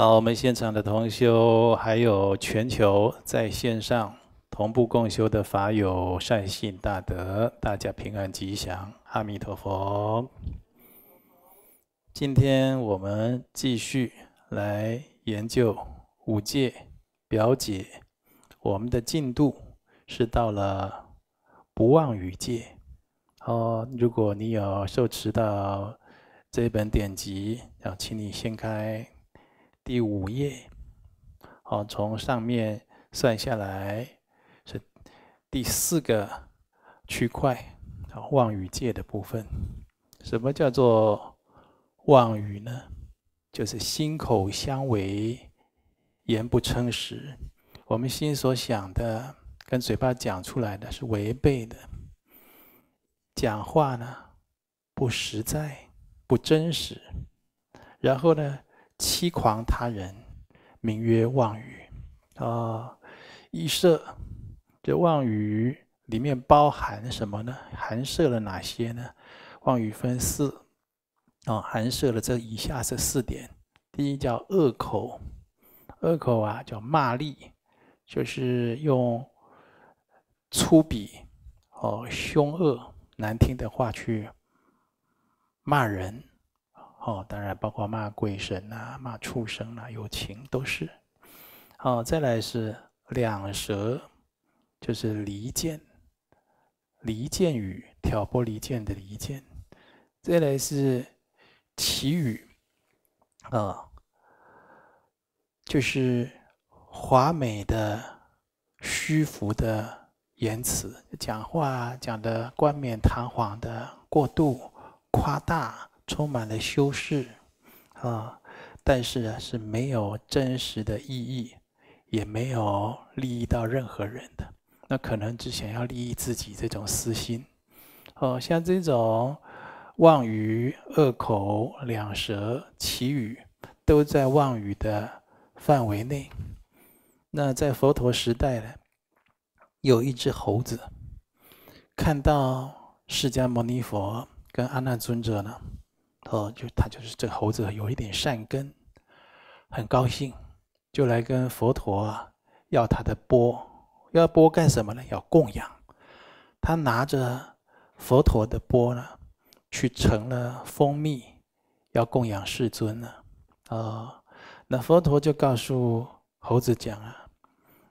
好，我们现场的同修，还有全球在线上同步共修的法友，善信大德，大家平安吉祥，阿弥陀佛。今天我们继续来研究五戒表解，我们的进度是到了不忘语戒。哦，如果你有受持到这本典籍，要请你掀开。第五页，好，从上面算下来是第四个区块，啊，妄语界的部分。什么叫做妄语呢？就是心口相违，言不称实。我们心所想的跟嘴巴讲出来的是违背的，讲话呢不实在、不真实，然后呢？欺诳他人，名曰妄语。啊，意色，这妄语里面包含什么呢？含摄了哪些呢？妄语分四，啊，含摄了这以下这四点。第一叫恶口，恶口啊，叫骂力，就是用粗鄙、哦凶恶、难听的话去骂人。哦，当然包括骂鬼神啊，骂畜生啊，有情都是。哦，再来是两舌，就是离间、离间语、挑拨离间的离间。再来是祈语，啊，就是华美的、虚浮的言辞，讲话讲的冠冕堂皇的过度夸大。充满了修饰，啊，但是啊是没有真实的意义，也没有利益到任何人的。那可能只想要利益自己这种私心，哦，像这种妄语、恶口、两舌、绮语，都在妄语的范围内。那在佛陀时代呢，有一只猴子，看到释迦牟尼佛跟阿难尊者呢。哦，就他就是这猴子有一点善根，很高兴，就来跟佛陀啊要他的钵，要钵干什么呢？要供养。他拿着佛陀的钵呢，去盛了蜂蜜，要供养世尊呢。哦，那佛陀就告诉猴子讲啊，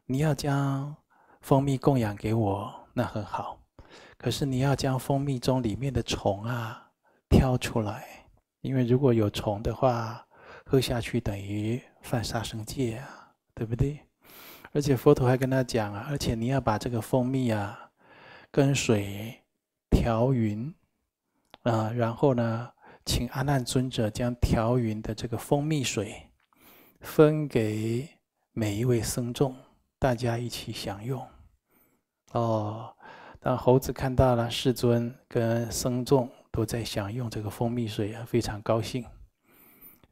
你要将蜂蜜供养给我，那很好。可是你要将蜂蜜中里面的虫啊挑出来。因为如果有虫的话，喝下去等于犯杀生戒啊，对不对？而且佛陀还跟他讲啊，而且你要把这个蜂蜜啊跟水调匀啊，然后呢，请阿难尊者将调匀的这个蜂蜜水分给每一位僧众，大家一起享用。哦，当猴子看到了世尊跟僧众。都在享用这个蜂蜜水啊，非常高兴，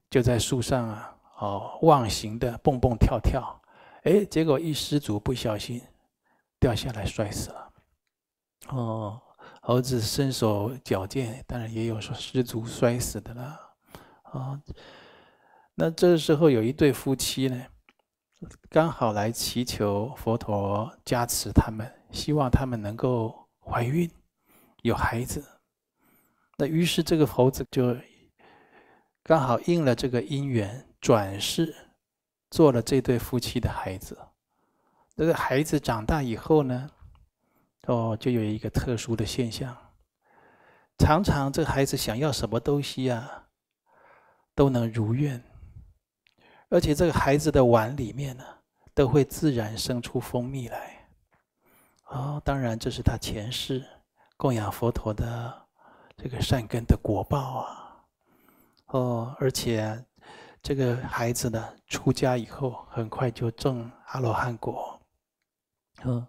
就在树上啊，哦，忘形的蹦蹦跳跳，哎，结果一失足，不小心掉下来摔死了。哦，猴子身手矫健，当然也有说失足摔死的啦，啊，那这时候有一对夫妻呢，刚好来祈求佛陀加持他们，希望他们能够怀孕，有孩子。那于是这个猴子就刚好应了这个因缘，转世做了这对夫妻的孩子。这个孩子长大以后呢，哦，就有一个特殊的现象，常常这个孩子想要什么东西啊，都能如愿，而且这个孩子的碗里面呢，都会自然生出蜂蜜来。哦，当然这是他前世供养佛陀的。这个善根的果报啊，哦，而且这个孩子呢，出家以后很快就证阿罗汉果。嗯，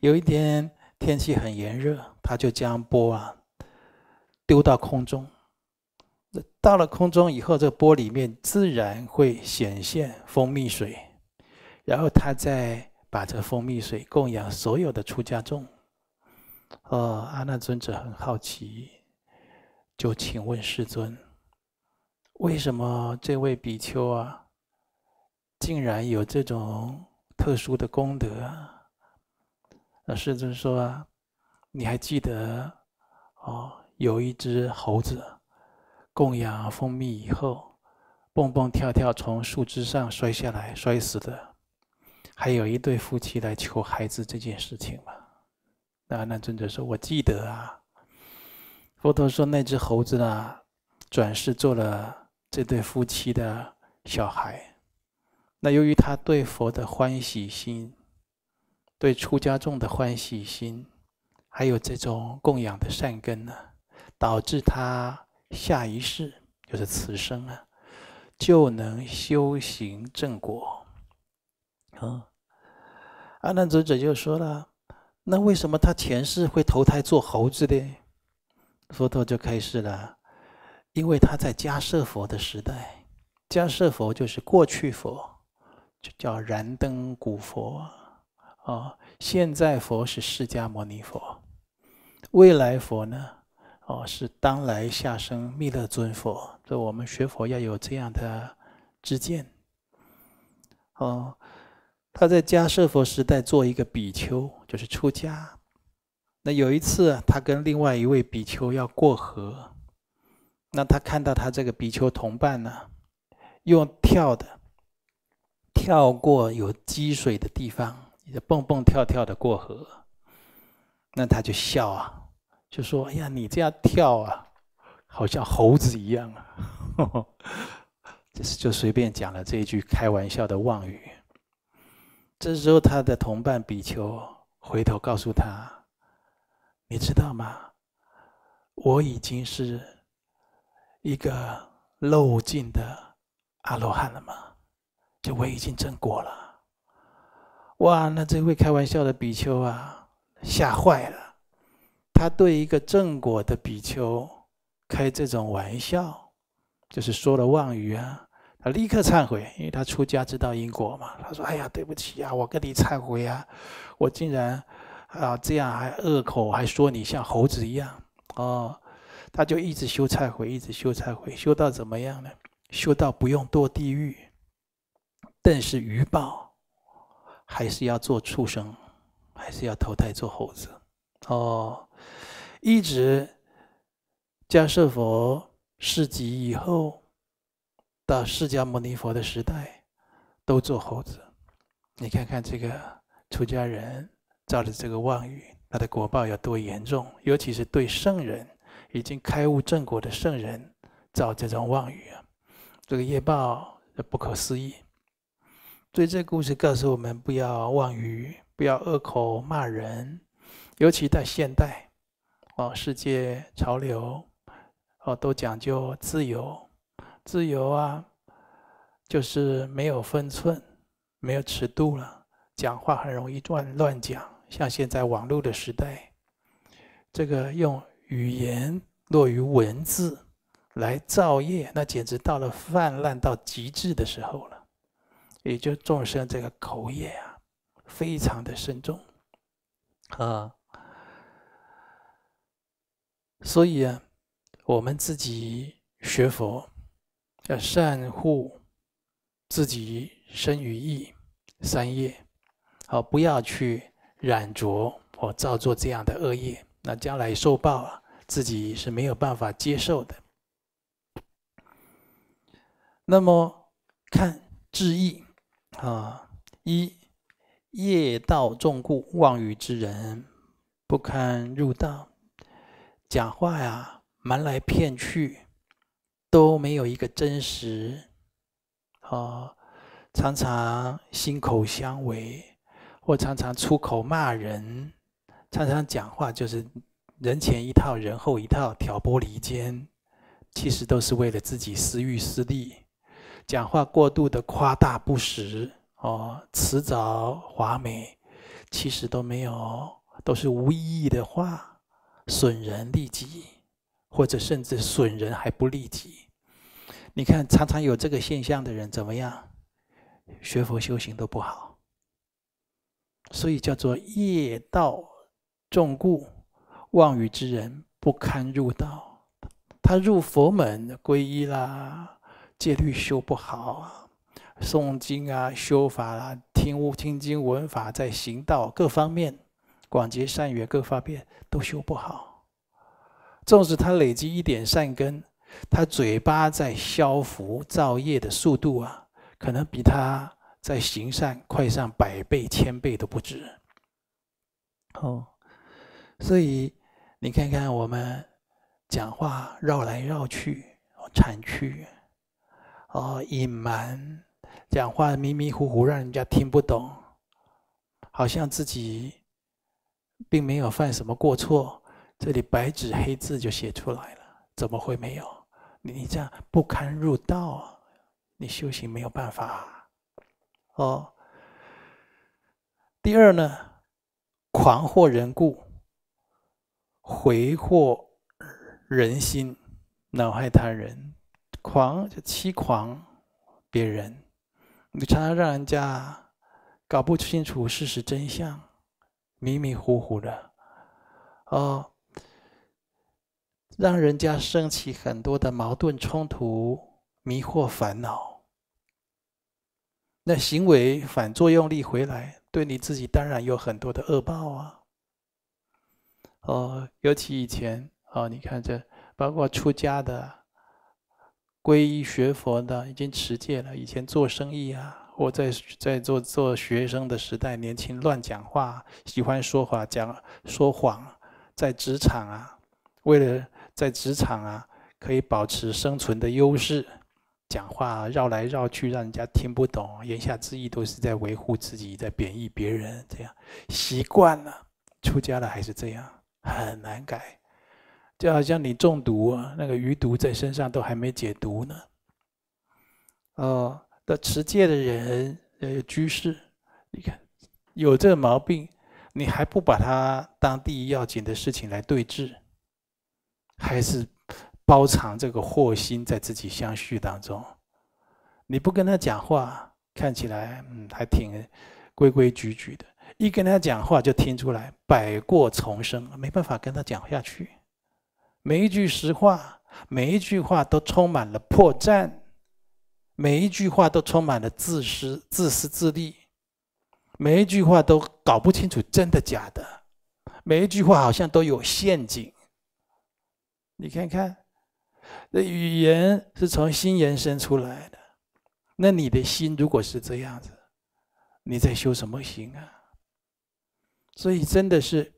有一天天气很炎热，他就将钵啊丢到空中，那到了空中以后，这个钵里面自然会显现蜂蜜水，然后他再把这蜂蜜水供养所有的出家众。哦，阿难尊者很好奇。就请问世尊，为什么这位比丘啊，竟然有这种特殊的功德？那世尊说：“啊，你还记得，哦，有一只猴子供养蜂蜜以后，蹦蹦跳跳从树枝上摔下来摔死的，还有一对夫妻来求孩子这件事情吗？”啊，那尊者说：“我记得啊。”佛陀说：“那只猴子呢，转世做了这对夫妻的小孩。那由于他对佛的欢喜心，对出家众的欢喜心，还有这种供养的善根呢，导致他下一世就是此生啊，就能修行正果。”啊，阿难尊者就说了：“那为什么他前世会投胎做猴子的？”佛陀就开始了，因为他在迦舍佛的时代，迦舍佛就是过去佛，就叫燃灯古佛，啊，现在佛是释迦牟尼佛，未来佛呢，哦，是当来下生弥勒尊佛，所以我们学佛要有这样的知见。哦，他在迦舍佛时代做一个比丘，就是出家。那有一次，他跟另外一位比丘要过河，那他看到他这个比丘同伴呢，用跳的跳过有积水的地方，蹦蹦跳跳的过河，那他就笑啊，就说：“哎呀，你这样跳啊，好像猴子一样啊。”这是就随便讲了这一句开玩笑的妄语。这时候，他的同伴比丘回头告诉他。你知道吗？我已经是一个漏尽的阿罗汉了吗？就我已经证果了。哇！那这位开玩笑的比丘啊，吓坏了。他对一个证果的比丘开这种玩笑，就是说了妄语啊。他立刻忏悔，因为他出家知道因果嘛。他说：“哎呀，对不起啊，我跟你忏悔啊，我竟然……”啊，这样还恶口，还说你像猴子一样，哦，他就一直修忏悔，一直修忏悔，修到怎么样呢？修到不用堕地狱，但是余报还是要做畜生，还是要投胎做猴子，哦，一直迦舍佛世集以后，到释迦牟尼佛的时代，都做猴子。你看看这个出家人。造的这个妄语，他的果报有多严重？尤其是对圣人，已经开悟正果的圣人，造这种妄语啊，这个业报不可思议。所以这故事告诉我们：不要妄语，不要恶口骂人，尤其在现代，哦，世界潮流，哦，都讲究自由，自由啊，就是没有分寸，没有尺度了，讲话很容易乱乱讲。像现在网络的时代，这个用语言落于文字来造业，那简直到了泛滥到极致的时候了。也就众生这个口业啊，非常的深重啊。所以啊，我们自己学佛要善护自己身语意三业，好不要去。染浊或造作这样的恶业，那将来受报啊，自己是没有办法接受的。那么看智义啊，一业道重故，妄语之人不堪入道，讲话呀，瞒来骗去，都没有一个真实。啊。常常心口相违。或常常出口骂人，常常讲话就是人前一套人后一套，挑拨离间，其实都是为了自己私欲私利。讲话过度的夸大不实，哦，辞藻华美，其实都没有，都是无意义的话，损人利己，或者甚至损人还不利己。你看，常常有这个现象的人怎么样？学佛修行都不好。所以叫做业道重故，妄语之人不堪入道。他入佛门皈依啦，戒律修不好，啊，诵经啊、修法啊、听悟听经闻法，在行道各方面广结善缘，各方面都修不好。纵使他累积一点善根，他嘴巴在消福造业的速度啊，可能比他。在行善快上百倍、千倍都不止哦，所以你看看我们讲话绕来绕去，哦，铲去，哦，隐瞒，讲话迷迷糊糊，让人家听不懂，好像自己并没有犯什么过错，这里白纸黑字就写出来了，怎么会没有？你你这样不堪入道，你修行没有办法。哦，第二呢，狂惑人故，回惑人心，恼害他人，狂就欺狂别人，你常常让人家搞不清楚事实真相，迷迷糊糊的，哦，让人家生起很多的矛盾冲突，迷惑烦恼。那行为反作用力回来，对你自己当然有很多的恶报啊！哦，尤其以前啊，你看这包括出家的、皈依学佛的，已经持戒了。以前做生意啊，或在在做做学生的时代，年轻乱讲话，喜欢说话讲说谎，在职场啊，为了在职场啊，可以保持生存的优势。讲话绕来绕去，让人家听不懂。言下之意都是在维护自己，在贬义别人，这样习惯了。出家了还是这样，很难改。就好像你中毒，那个余毒在身上都还没解毒呢。哦，那持戒的人，呃，居士，你看有这个毛病，你还不把它当第一要紧的事情来对治，还是？包藏这个祸心在自己相续当中，你不跟他讲话，看起来嗯还挺规规矩矩的；一跟他讲话，就听出来百过重生，没办法跟他讲下去。每一句实话，每一句话都充满了破绽，每一句话都充满了自私、自私自利，每一句话都搞不清楚真的假的，每一句话好像都有陷阱。你看看。那语言是从心延伸出来的，那你的心如果是这样子，你在修什么心啊？所以真的是，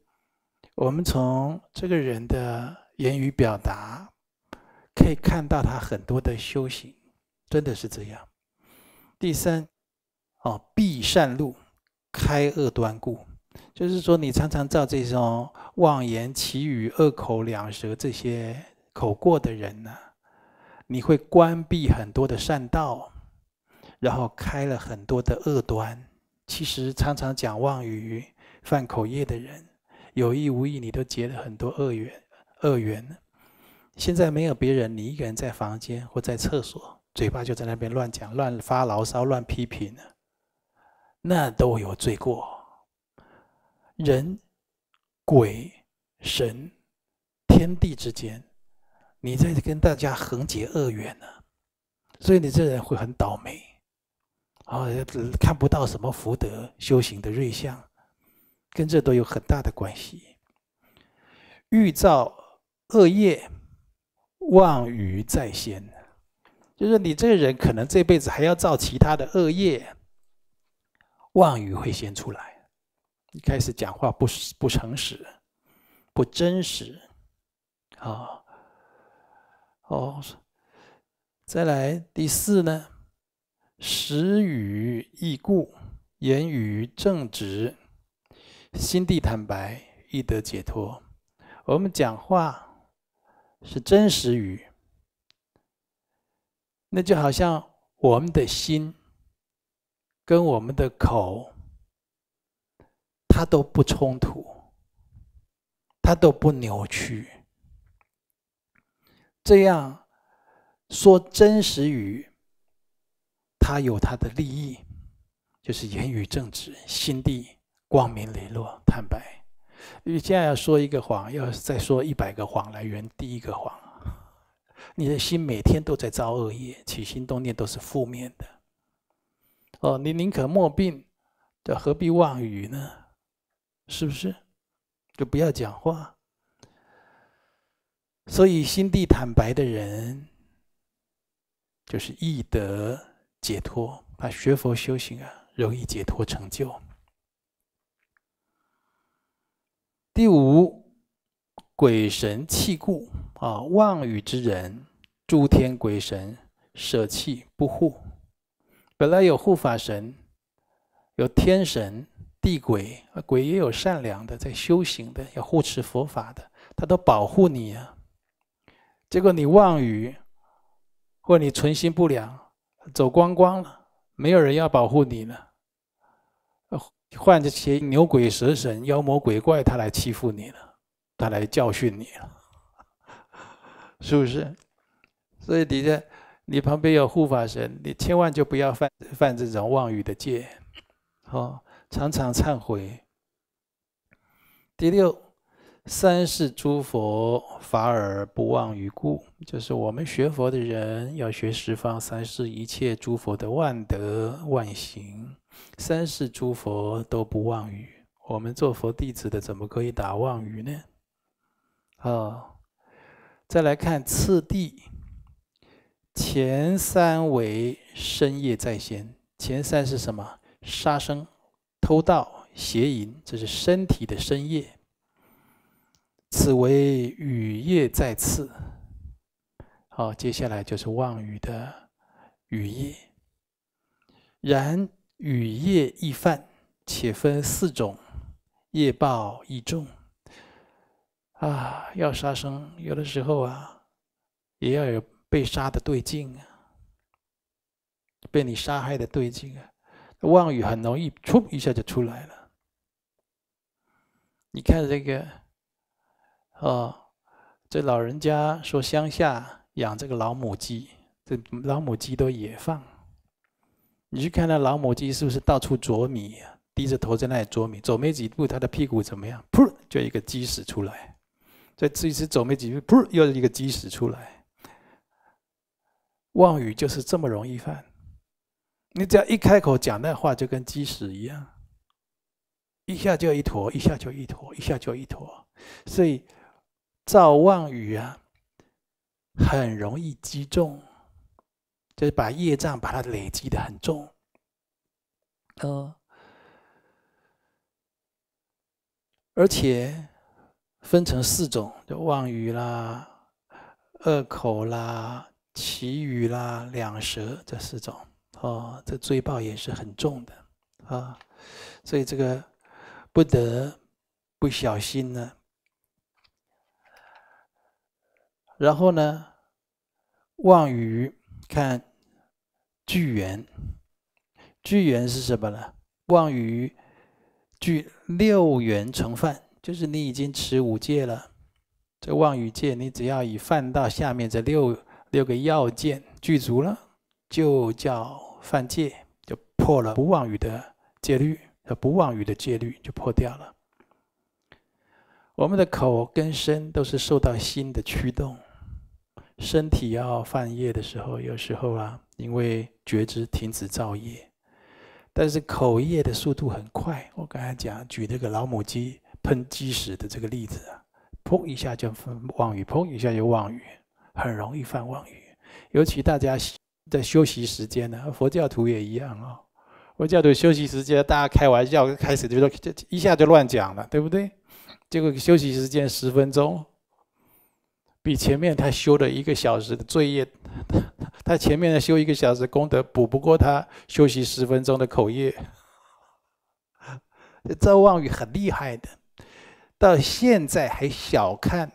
我们从这个人的言语表达，可以看到他很多的修行，真的是这样。第三，哦，避善路，开恶端故，就是说你常常造这种妄言绮语恶口两舌这些。口过的人呢，你会关闭很多的善道，然后开了很多的恶端。其实常常讲妄语、犯口业的人，有意无意你都结了很多恶缘。恶缘，现在没有别人，你一个人在房间或在厕所，嘴巴就在那边乱讲、乱发牢骚、乱批评呢，那都有罪过。人、鬼、神、天地之间。你在跟大家横结恶缘呢，所以你这人会很倒霉，啊，看不到什么福德修行的瑞相，跟这都有很大的关系。欲造恶业，妄语在先，就是你这个人可能这辈子还要造其他的恶业，妄语会先出来，一开始讲话不不诚实，不真实，啊。哦，再来第四呢？实语易故，言语正直，心地坦白，易得解脱。我们讲话是真实语，那就好像我们的心跟我们的口，它都不冲突，它都不扭曲。这样说真实语，他有他的利益，就是言语正直，心地光明磊落、坦白。你现在要说一个谎，要再说一百个谎来圆第一个谎，你的心每天都在造恶业，起心动念都是负面的。哦，你宁可莫病，何必妄语呢？是不是？就不要讲话。所以心地坦白的人，就是易得解脱啊！学佛修行啊，容易解脱成就。第五，鬼神弃故啊，妄语之人，诸天鬼神舍弃不护。本来有护法神，有天神、地鬼啊，鬼也有善良的，在修行的，要护持佛法的，他都保护你啊。结果你妄语，或你存心不良，走光光了，没有人要保护你了，换这些牛鬼蛇神、妖魔鬼怪，他来欺负你了，他来教训你了，是不是？所以底下你旁边有护法神，你千万就不要犯犯这种妄语的戒，好，常常忏悔。第六。三世诸佛法尔不忘于故，就是我们学佛的人要学十方三世一切诸佛的万德万行。三世诸佛都不妄语，我们做佛弟子的怎么可以打妄语呢？好，再来看次第，前三为深业在先，前三是什么？杀生、偷盗、邪淫，这是身体的深业。此为雨夜再次，好，接下来就是望雨的雨夜。然雨夜易犯，且分四种，业报亦重。啊，要杀生，有的时候啊，也要有被杀的对境啊，被你杀害的对境啊，望雨很容易，冲一下就出来了。你看这个。哦，这老人家说，乡下养这个老母鸡，这老母鸡都野放。你去看那老母鸡，是不是到处啄米？低着头在那里啄米，走没几步，它的屁股怎么样？噗，就一个鸡屎出来。再走没几步，噗，又一个鸡屎出来。妄语就是这么容易犯。你只要一开口讲那话，就跟鸡屎一样，一下就一坨，一下就一坨，一下就一坨。所以。造妄语啊，很容易击中，就是把业障把它累积的很重，嗯，而且分成四种，就妄语啦、恶口啦、绮语啦、两舌这四种，哦，这罪报也是很重的啊，所以这个不得不小心呢。然后呢？妄语，看聚缘，聚缘是什么呢？妄语具六缘成饭，就是你已经持五戒了，这妄语戒，你只要以犯到下面这六六个要件具足了，就叫犯戒，就破了不妄语的戒律，不妄语的戒律就破掉了。我们的口跟身都是受到心的驱动。身体要犯业的时候，有时候啊，因为觉知停止造业，但是口业的速度很快。我刚才讲举这个老母鸡喷鸡屎的这个例子啊，砰一下就妄语，砰一下就妄语，很容易犯妄语。尤其大家在休息时间呢，佛教徒也一样啊。佛教徒休息时间，大家开玩笑开始就说，一下就乱讲了，对不对？结果休息时间十分钟。比前面他修了一个小时的罪业，他前面的修一个小时功德补不过他休息十分钟的口业。这赵望宇很厉害的，到现在还小看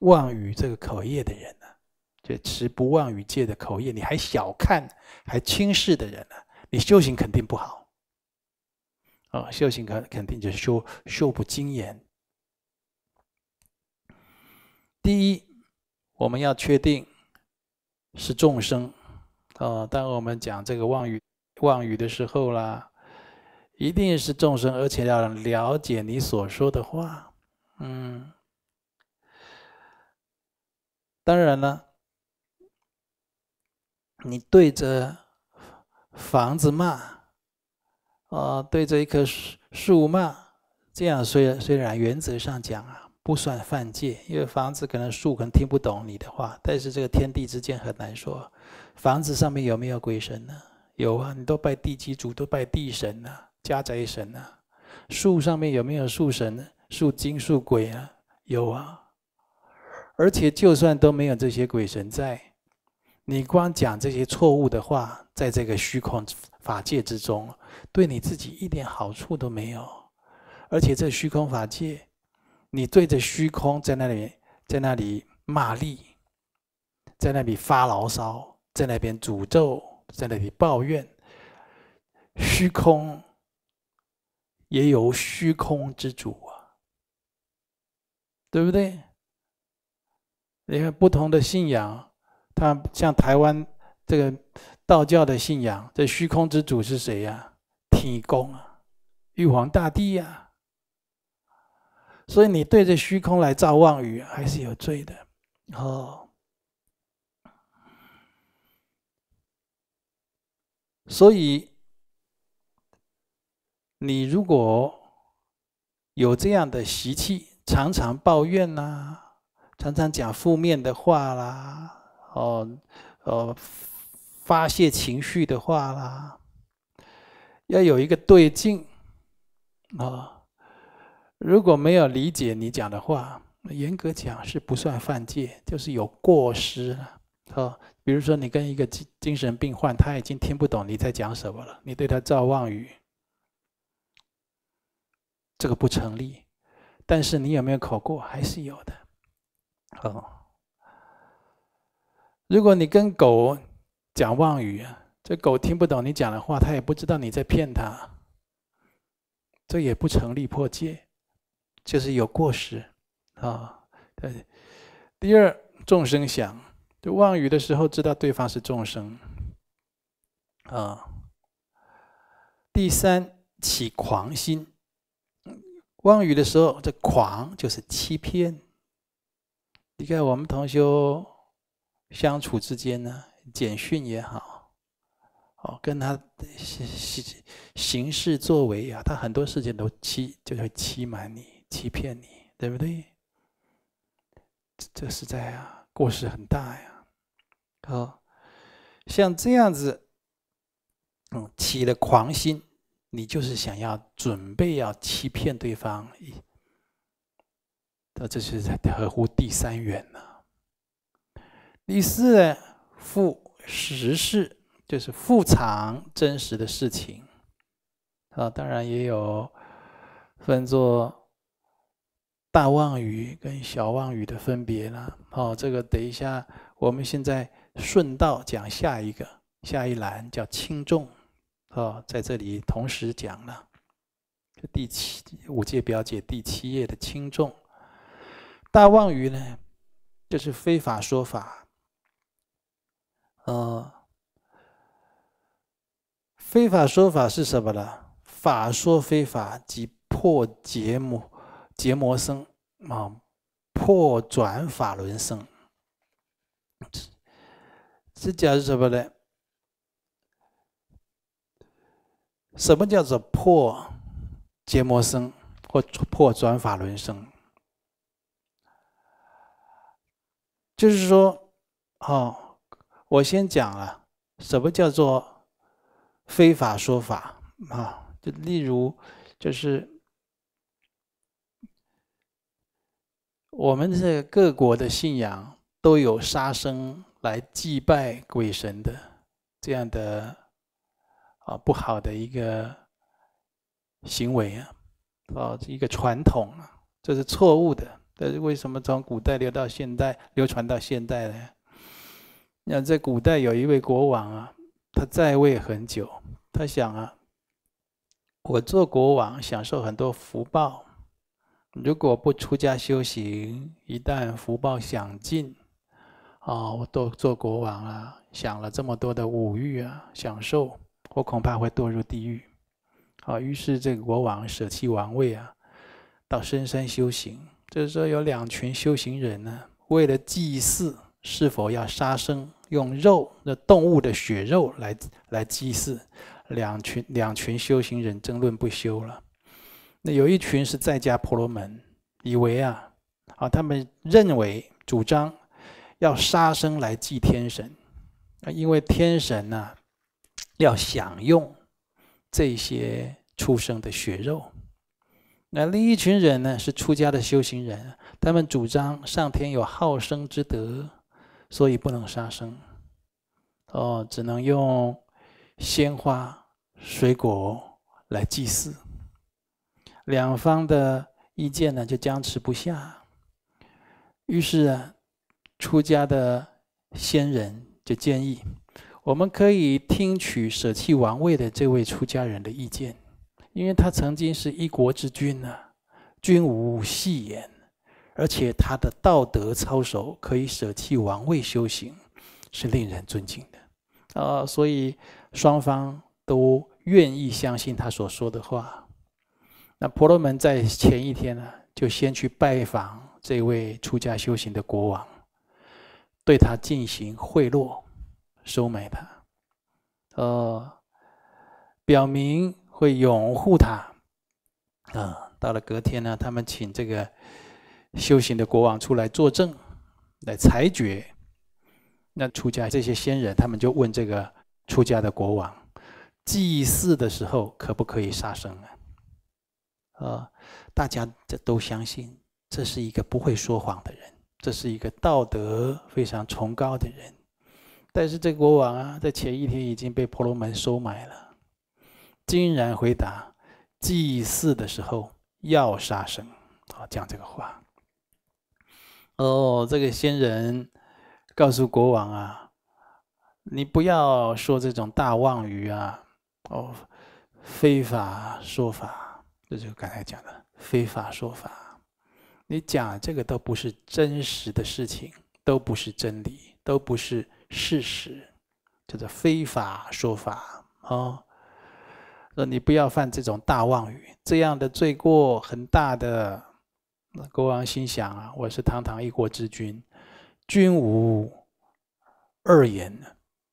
妄语这个口业的人呢，这持不望语戒的口业你还小看还轻视的人呢，你修行肯定不好。啊，修行肯肯定就修修不精严。第一，我们要确定是众生，啊，当我们讲这个妄语、妄语的时候啦，一定是众生，而且要了解你所说的话。嗯，当然了，你对着房子骂，啊，对着一棵树树骂，这样虽虽然原则上讲啊。不算犯戒，因为房子可能树可能听不懂你的话，但是这个天地之间很难说，房子上面有没有鬼神呢？有啊，你都拜地基主，都拜地神呐，家宅神呐，树上面有没有树神呢？树精树鬼啊，有啊。而且就算都没有这些鬼神在，你光讲这些错误的话，在这个虚空法界之中，对你自己一点好处都没有，而且这虚空法界。你对着虚空在那里，在那里骂力，在那里发牢骚，在那边诅咒，在那里抱怨。虚空也有虚空之主啊，对不对？你看不同的信仰，它像台湾这个道教的信仰，这虚空之主是谁呀？天公啊，玉皇大帝呀。所以你对着虚空来造妄语，还是有罪的，哦。所以你如果有这样的习气，常常抱怨啦，常常讲负面的话啦，哦，哦，发泄情绪的话啦，要有一个对镜，啊。如果没有理解你讲的话，严格讲是不算犯戒，就是有过失了。好，比如说你跟一个精精神病患，他已经听不懂你在讲什么了，你对他造妄语，这个不成立。但是你有没有考过，还是有的。哦，如果你跟狗讲妄语啊，这狗听不懂你讲的话，它也不知道你在骗它，这也不成立破戒。就是有过失，啊，对。第二，众生想，就妄语的时候知道对方是众生，啊。第三，起狂心，妄语的时候，这狂就是欺骗。你看我们同修相处之间呢，简讯也好，哦，跟他形形形式作为呀，他很多事情都欺，就会欺瞒你。欺骗你，对不对？这这是在啊过失很大呀！好，像这样子，嗯，起了狂心，你就是想要准备要欺骗对方，那这是在合乎第三元呢。第四呢，复实事就是复常真实的事情啊，当然也有分作。大妄语跟小妄语的分别呢？哦，这个等一下，我们现在顺道讲下一个，下一栏叫轻重，哦，在这里同时讲了。这第七五戒表解第七页的轻重，大妄语呢，就是非法说法。呃，非法说法是什么呢？法说非法即破节目。结魔僧啊，破转法轮僧。这这讲是什么呢？什么叫做破结魔僧或破转法轮僧？就是说，哦，我先讲啊，什么叫做非法说法啊？就例如，就是。我们这各国的信仰都有杀生来祭拜鬼神的这样的啊不好的一个行为啊，啊一个传统啊，这是错误的。但是为什么从古代流到现代，流传到现代呢？那在古代有一位国王啊，他在位很久，他想啊，我做国王享受很多福报。如果不出家修行，一旦福报享尽，啊，我都做国王了，享了这么多的五欲啊，享受，我恐怕会堕入地狱。好，于是这个国王舍弃王位啊，到深山修行。就是说，有两群修行人呢，为了祭祀是否要杀生，用肉，那动物的血肉来来祭祀，两群两群修行人争论不休了。那有一群是在家婆罗门，以为啊，啊，他们认为主张要杀生来祭天神，啊，因为天神呐要享用这些出生的血肉。那另一群人呢是出家的修行人，他们主张上天有好生之德，所以不能杀生，哦，只能用鲜花、水果来祭祀。两方的意见呢就僵持不下，于是，啊，出家的仙人就建议，我们可以听取舍弃王位的这位出家人的意见，因为他曾经是一国之君呐，君无戏言，而且他的道德操守可以舍弃王位修行，是令人尊敬的，啊，所以双方都愿意相信他所说的话。那婆罗门在前一天呢，就先去拜访这位出家修行的国王，对他进行贿赂、收买他，呃，表明会拥护他。啊，到了隔天呢，他们请这个修行的国王出来作证，来裁决。那出家这些仙人，他们就问这个出家的国王：祭祀的时候可不可以杀生啊？啊，大家这都相信，这是一个不会说谎的人，这是一个道德非常崇高的人。但是这国王啊，在前一天已经被婆罗门收买了，竟然回答祭祀的时候要杀生，啊，讲这个话。哦，这个仙人告诉国王啊，你不要说这种大妄语啊，哦，非法说法。这就是刚才讲的非法说法，你讲这个都不是真实的事情，都不是真理，都不是事实，叫做非法说法啊！那你不要犯这种大妄语，这样的罪过很大的。那国王心想啊，我是堂堂一国之君，君无二言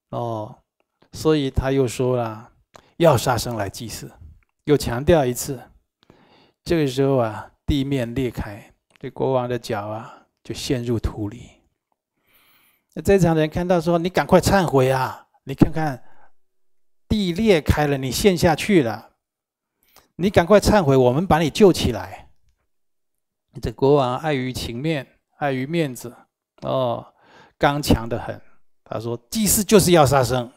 哦，所以他又说了，要杀生来祭祀，又强调一次。这个时候啊，地面裂开，这国王的脚啊就陷入土里。那在场的人看到说：“你赶快忏悔啊！你看看，地裂开了，你陷下去了，你赶快忏悔，我们把你救起来。”这国王碍于情面，碍于面子，哦，刚强的很。他说：“祭祀就是要杀生。”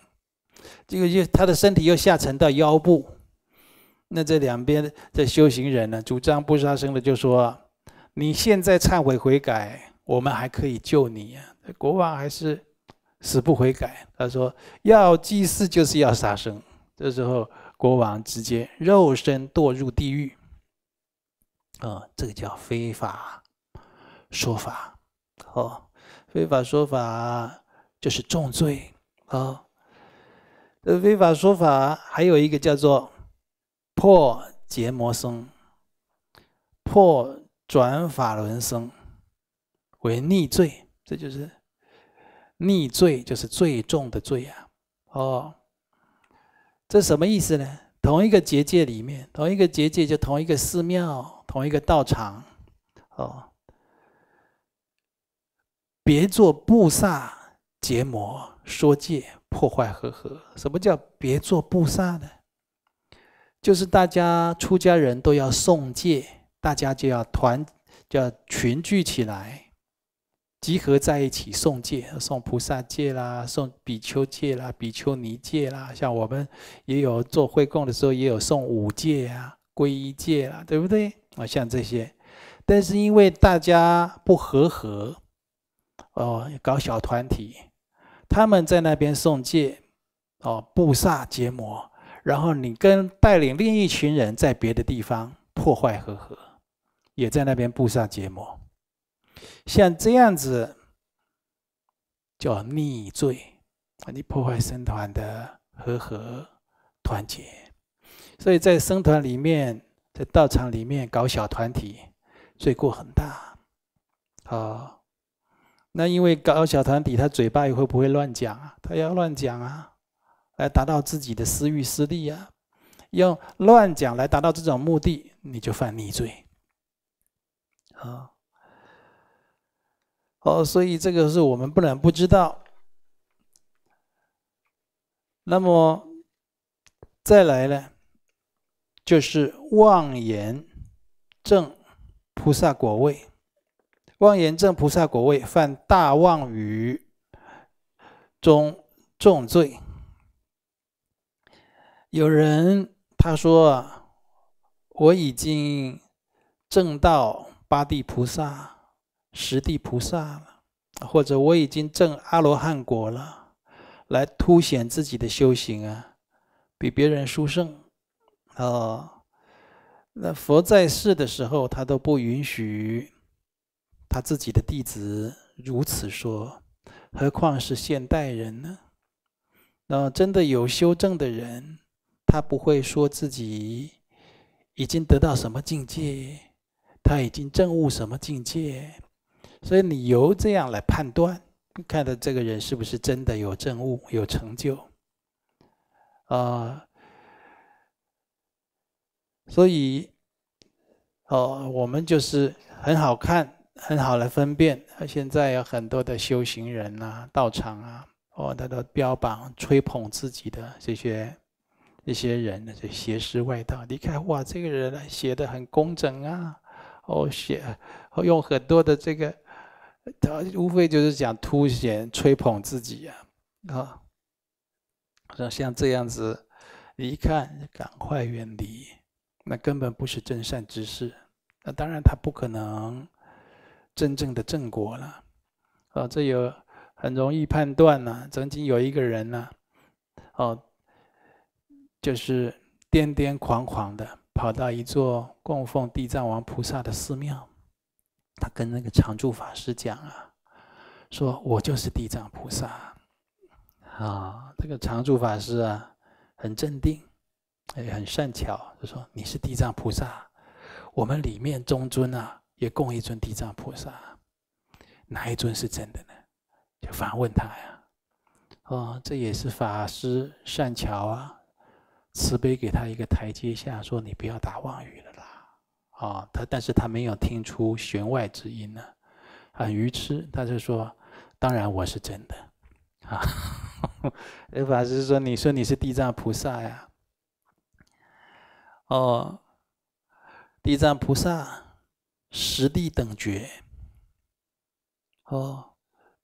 这个又他的身体又下沉到腰部。那这两边的修行人呢，主张不杀生的就说：“你现在忏悔悔改，我们还可以救你啊。”国王还是死不悔改。他说：“要祭祀就是要杀生。”这时候，国王直接肉身堕入地狱。啊，这个叫非法说法，哦，非法说法就是重罪啊。这非法说法还有一个叫做。破结魔僧，破转法轮僧，为逆罪。这就是逆罪，就是最重的罪啊！哦，这什么意思呢？同一个结界里面，同一个结界就同一个寺庙，同一个道场。哦，别做菩萨结魔说戒破坏和合。什么叫别做菩萨呢？就是大家出家人都要诵戒，大家就要团，就要群聚起来，集合在一起诵戒，诵菩萨戒啦，诵比丘戒啦，比丘尼戒啦。像我们也有做会供的时候，也有诵五戒啊、皈依戒啦，对不对啊？像这些，但是因为大家不合和，哦，搞小团体，他们在那边诵戒，哦，布萨结魔。然后你跟带领另一群人在别的地方破坏和合，也在那边布下结魔，像这样子叫逆罪啊！你破坏僧团的和合团结，所以在僧团里面，在道场里面搞小团体，罪过很大啊！那因为搞小团体，他嘴巴又会不会乱讲啊？他要乱讲啊！来达到自己的私欲私利呀，用乱讲来达到这种目的，你就犯逆罪。啊，哦，所以这个是我们不能不知道。那么再来呢，就是妄言正菩萨果位，妄言正菩萨果位犯大妄语中重罪。有人他说：“我已经证到八地菩萨、十地菩萨了，或者我已经证阿罗汉果了，来凸显自己的修行啊，比别人殊胜。”哦，那佛在世的时候，他都不允许他自己的弟子如此说，何况是现代人呢？那真的有修正的人。他不会说自己已经得到什么境界，他已经证悟什么境界，所以你由这样来判断，看到这个人是不是真的有证悟、有成就？啊，所以，哦，我们就是很好看、很好来分辨。现在有很多的修行人呐、道场啊，哦，他都标榜、吹捧自己的这些。那些人呢？就邪师外道，你看哇，这个人呢写的很工整啊，哦，写用很多的这个，他无非就是想凸显吹捧自己呀，啊，像像这样子，你一看赶快远离，那根本不是真善之事，那当然他不可能真正的正果了，啊，这有很容易判断呐。曾经有一个人呢，哦。就是癫癫狂狂的跑到一座供奉地藏王菩萨的寺庙，他跟那个常住法师讲啊，说我就是地藏菩萨，啊，这个常住法师啊，很镇定，也很善巧，就说你是地藏菩萨，我们里面中尊啊也供一尊地藏菩萨，哪一尊是真的呢？就反问他呀，哦，这也是法师善巧啊。慈悲给他一个台阶下，说你不要打妄语了啦，啊，他但是他没有听出弦外之音呢，很愚痴，他就说，当然我是真的，啊，那法师说，你说你是地藏菩萨呀，哦，地藏菩萨实地等觉，哦，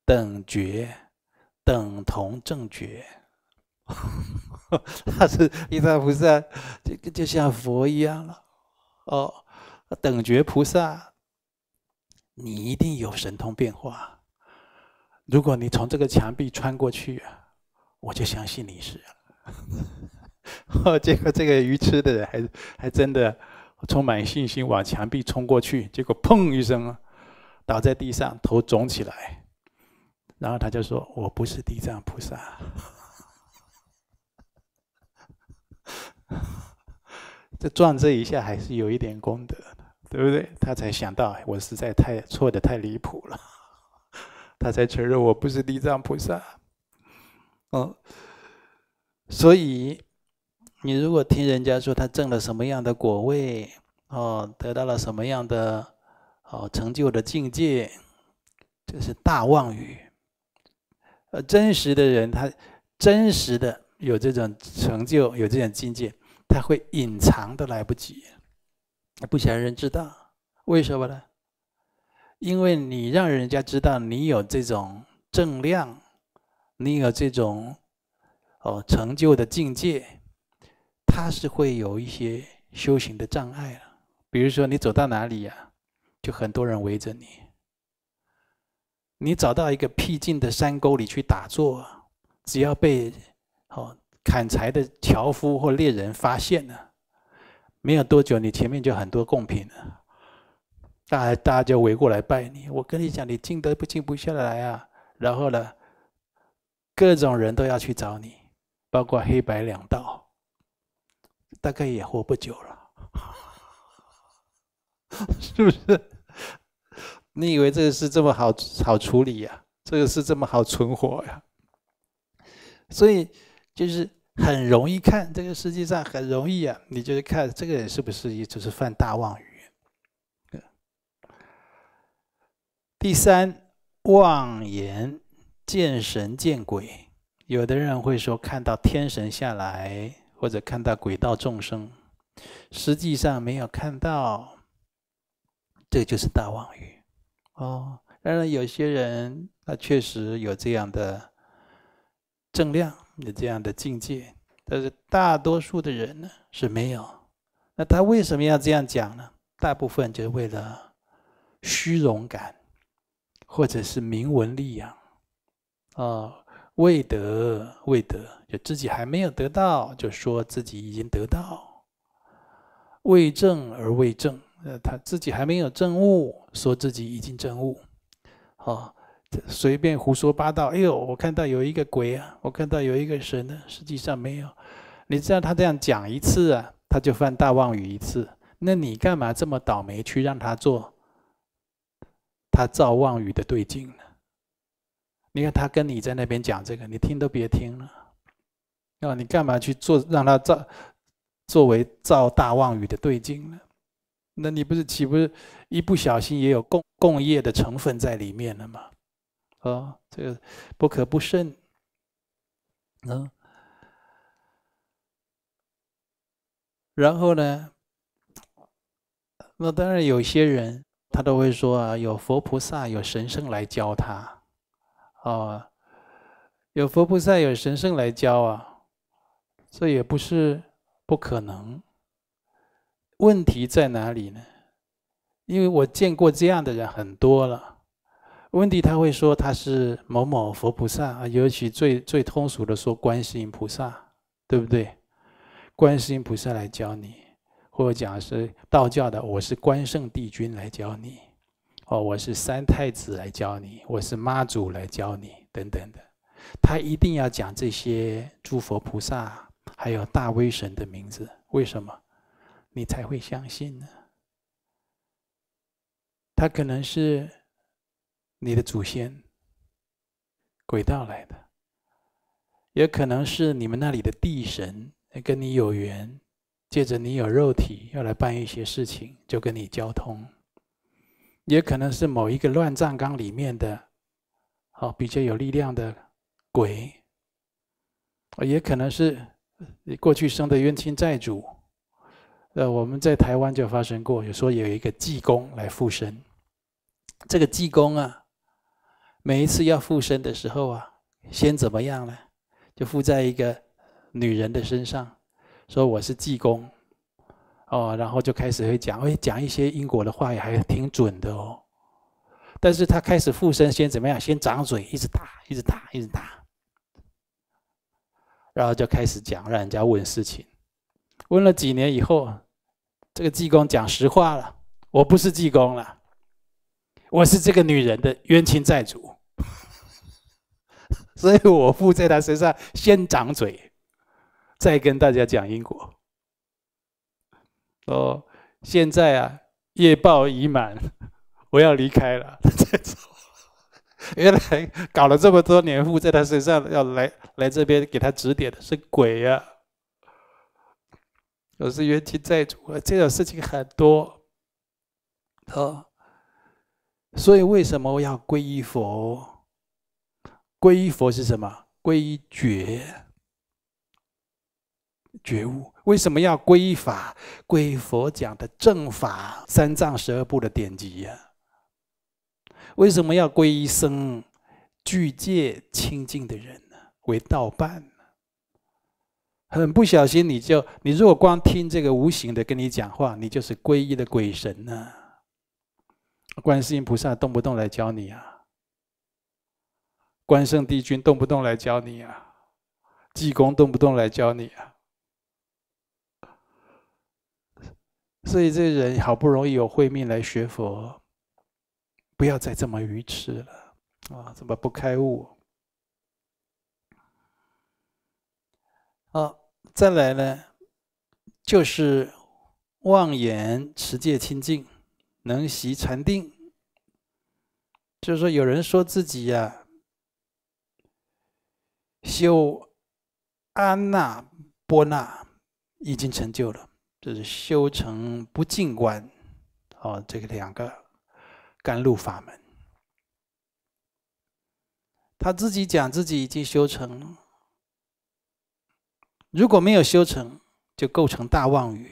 等觉，等同正觉。他是地藏菩萨，就就像佛一样了。哦，等觉菩萨，你一定有神通变化。如果你从这个墙壁穿过去，我就相信你是哦，结果这个愚痴的人还还真的充满信心往墙壁冲过去，结果砰一声，倒在地上，头肿起来。然后他就说：“我不是地藏菩萨。” 这转这一下还是有一点功德的，对不对？他才想到我实在太错的太离谱了，他才承认我不是地藏菩萨。哦，所以你如果听人家说他证了什么样的果位，哦，得到了什么样的哦成就的境界，这是大妄语。呃，真实的人他真实的。有这种成就，有这种境界，他会隐藏都来不及，不想让人知道。为什么呢？因为你让人家知道你有这种正量，你有这种哦成就的境界，他是会有一些修行的障碍了。比如说你走到哪里呀，就很多人围着你。你找到一个僻静的山沟里去打坐，只要被。哦，砍柴的樵夫或猎人发现了，没有多久，你前面就很多贡品了，大大家就围过来拜你。我跟你讲，你静得不静不下来啊！然后呢，各种人都要去找你，包括黑白两道，大概也活不久了，是不是？你以为这个事这么好好处理呀？这个事这么好存活呀？所以。就是很容易看，这个实际上很容易啊！你就是看这个人是不是，就是犯大妄语。第三，妄言见神见鬼，有的人会说看到天神下来，或者看到鬼道众生，实际上没有看到，这就是大妄语。哦，当然有些人他确实有这样的正量。的这样的境界，但是大多数的人呢是没有。那他为什么要这样讲呢？大部分就是为了虚荣感，或者是名闻利养啊，未得未得，就自己还没有得到，就说自己已经得到；未政而未政，呃，他自己还没有政悟，说自己已经政悟，啊。随便胡说八道，哎呦，我看到有一个鬼啊，我看到有一个神呢，实际上没有。你知道他这样讲一次啊，他就犯大妄语一次。那你干嘛这么倒霉去让他做他造妄语的对镜呢？你看他跟你在那边讲这个，你听都别听了。啊，你干嘛去做让他造作为造大妄语的对镜呢？那你不是岂不是一不小心也有共共业的成分在里面了吗？啊，这个不可不慎。啊。然后呢？那当然，有些人他都会说啊，有佛菩萨、有神圣来教他。哦，有佛菩萨、有神圣来教啊，这也不是不可能。问题在哪里呢？因为我见过这样的人很多了。温迪他会说他是某某佛菩萨啊，尤其最最通俗的说观世音菩萨，对不对？观世音菩萨来教你，或者讲是道教的，我是关圣帝君来教你，哦，我是三太子来教你，我是妈祖来教你等等的。他一定要讲这些诸佛菩萨还有大威神的名字，为什么？你才会相信呢？他可能是。你的祖先，鬼道来的，也可能是你们那里的地神跟你有缘，借着你有肉体要来办一些事情，就跟你交通；也可能是某一个乱葬岗里面的，好比较有力量的鬼；也可能是你过去生的冤亲债主。呃，我们在台湾就发生过，有说有一个济公来附身，这个济公啊。每一次要附身的时候啊，先怎么样呢？就附在一个女人的身上，说我是济公，哦，然后就开始会讲，会讲一些因果的话，也还挺准的哦。但是他开始附身，先怎么样？先掌嘴，一直打，一直打，一直打，然后就开始讲，让人家问事情。问了几年以后，这个济公讲实话了，我不是济公了，我是这个女人的冤亲债主。所以我附在他身上，先掌嘴，再跟大家讲因果。哦，现在啊，业报已满，我要离开了。原来搞了这么多年，附在他身上要来来这边给他指点的是鬼呀！我是冤亲债主，这种事情很多。哦，所以为什么要皈依佛？皈依佛是什么？皈依觉，觉悟。为什么要皈依法？皈依佛讲的正法，三藏十二部的典籍呀。为什么要皈依僧？具戒清净的人呢，为道伴呢。很不小心，你就你如果光听这个无形的跟你讲话，你就是皈依的鬼神呢。观世音菩萨动不动来教你啊。关圣帝君动不动来教你啊，济公动不动来教你啊，所以这人好不容易有慧命来学佛，不要再这么愚痴了啊，怎么不开悟。啊，再来呢，就是妄言持戒清净，能习禅定，就是说有人说自己呀。修安那波那已经成就了，这是修成不净观，哦，这个两个甘露法门，他自己讲自己已经修成了。如果没有修成，就构成大妄语；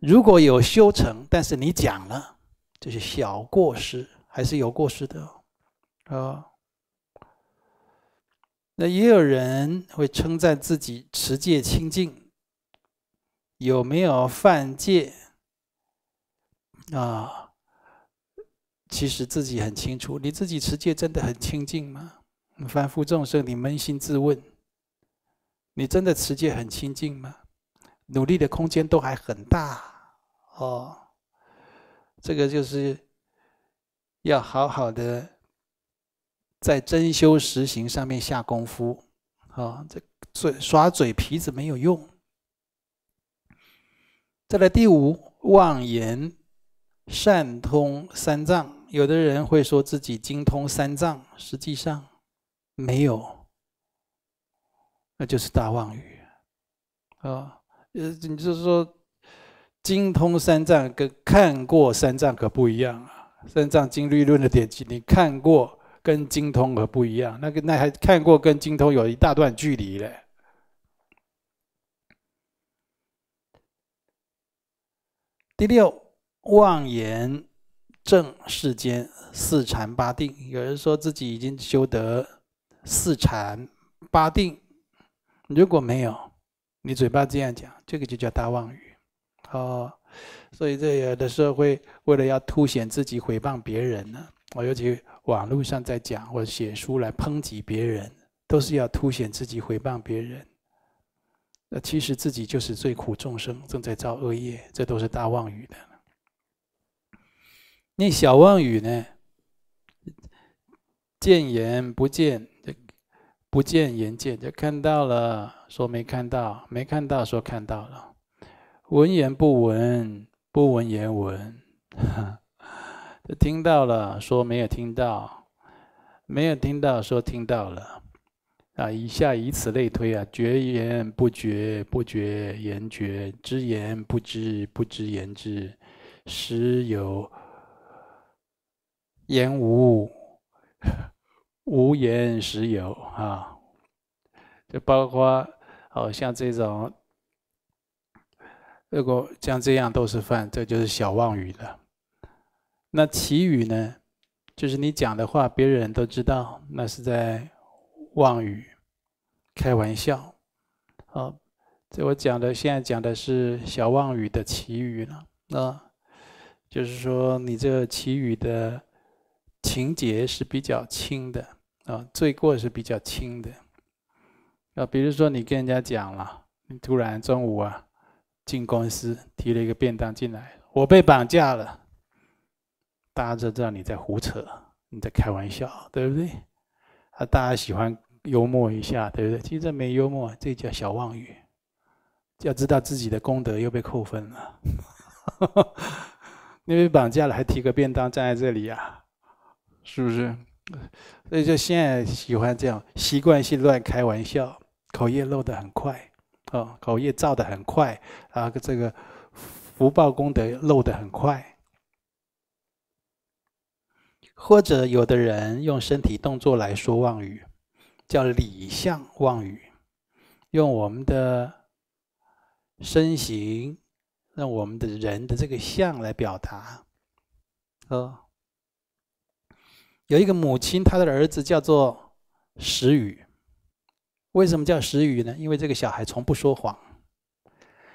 如果有修成，但是你讲了，这是小过失，还是有过失的，啊。那也有人会称赞自己持戒清净，有没有犯戒？啊，其实自己很清楚，你自己持戒真的很清净吗？凡夫众生，你扪心自问，你真的持戒很清净吗？努力的空间都还很大哦，这个就是要好好的。在真修实行上面下功夫，啊，这嘴耍嘴皮子没有用。再来第五妄言善通三藏，有的人会说自己精通三藏，实际上没有，那就是大妄语啊！呃，你就是说精通三藏跟看过三藏可不一样啊。三藏经律论的典籍你看过？跟精通而不一样，那个那还看过，跟精通有一大段距离嘞。第六妄言正世间四禅八定，有人说自己已经修得四禅八定，如果没有，你嘴巴这样讲，这个就叫大妄语。哦，所以这有的时候会为了要凸显自己，诽谤别人呢。我尤其。网络上在讲或者写书来抨击别人，都是要凸显自己回谤别人。那其实自己就是最苦众生，正在造恶业，这都是大妄语的。那小妄语呢？见言不见，不见言见，就看到了说没看到，没看到说看到了。闻言不闻，不闻言闻。听到了说没有听到，没有听到说听到了，啊，以下以此类推啊，绝言不绝不绝言绝，知言不知不知言知，时有言无，无言时有啊，就包括好像这种，如果像这样都是犯，这就是小妄语了。那祈语呢，就是你讲的话，别人都知道，那是在妄语，开玩笑，啊，这我讲的现在讲的是小妄语的祈语了，啊，就是说你这祈语的情节是比较轻的啊，罪过是比较轻的，啊，比如说你跟人家讲了，你突然中午啊进公司提了一个便当进来，我被绑架了。大家就知道你在胡扯，你在开玩笑，对不对？啊，大家喜欢幽默一下，对不对？其实这没幽默，这叫小妄语。要知道自己的功德又被扣分了，哈哈！你被绑架了，还提个便当站在这里呀？是不是？所以就现在喜欢这样，习惯性乱开玩笑，口业漏得很快啊，口业造得很快啊，这个福报功德漏得很快。或者有的人用身体动作来说妄语，叫理相妄语，用我们的身形，让我们的人的这个相来表达。哦，有一个母亲，她的儿子叫做石宇。为什么叫石宇呢？因为这个小孩从不说谎。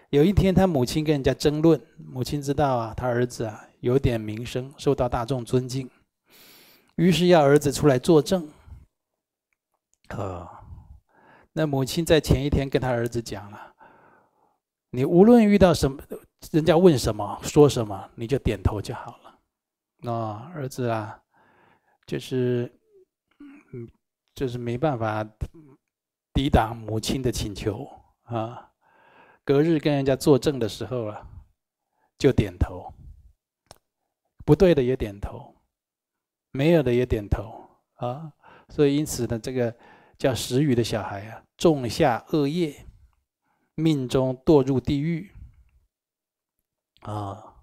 有一天，他母亲跟人家争论，母亲知道啊，他儿子啊有点名声，受到大众尊敬。于是要儿子出来作证，啊！那母亲在前一天跟他儿子讲了：“你无论遇到什么，人家问什么说什么，你就点头就好了。”啊，儿子啊，就是，就是没办法抵挡母亲的请求啊。隔日跟人家作证的时候啊，就点头，不对的也点头。没有的也点头啊，所以因此呢，这个叫食语的小孩啊，种下恶业，命中堕入地狱啊。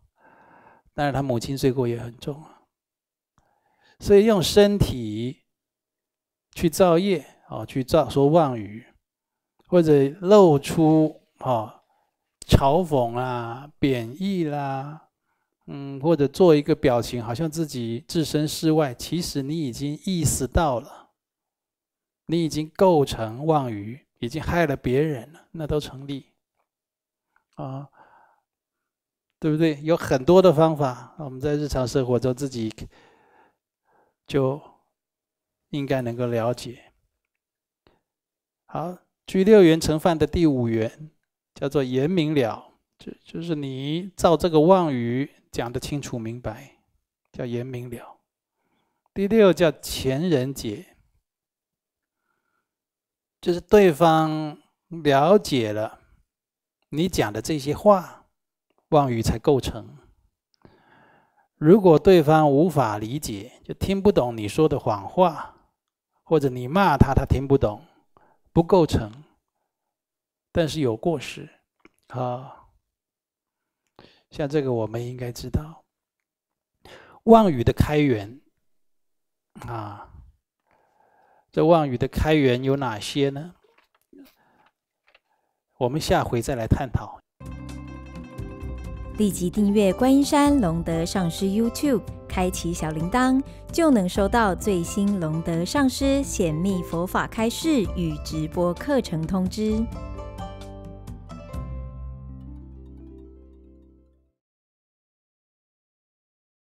但是他母亲罪过也很重，啊，所以用身体去造业啊，去造说妄语，或者露出啊，嘲讽啦、贬义啦。嗯，或者做一个表情，好像自己置身事外，其实你已经意识到了，你已经构成妄语，已经害了别人了，那都成立啊，对不对？有很多的方法，我们在日常生活中自己就应该能够了解。好，居六缘成犯的第五缘叫做言明了，就就是你造这个妄语。讲得清楚明白，叫言明了。第六叫前人解，就是对方了解了你讲的这些话，妄语才构成。如果对方无法理解，就听不懂你说的谎话，或者你骂他，他听不懂，不构成。但是有过失，啊。像这个，我们应该知道妄语的开源啊，这妄语的开源有哪些呢？我们下回再来探讨。立即订阅观音山龙德上师 YouTube，开启小铃铛，就能收到最新龙德上师显密佛法开示与直播课程通知。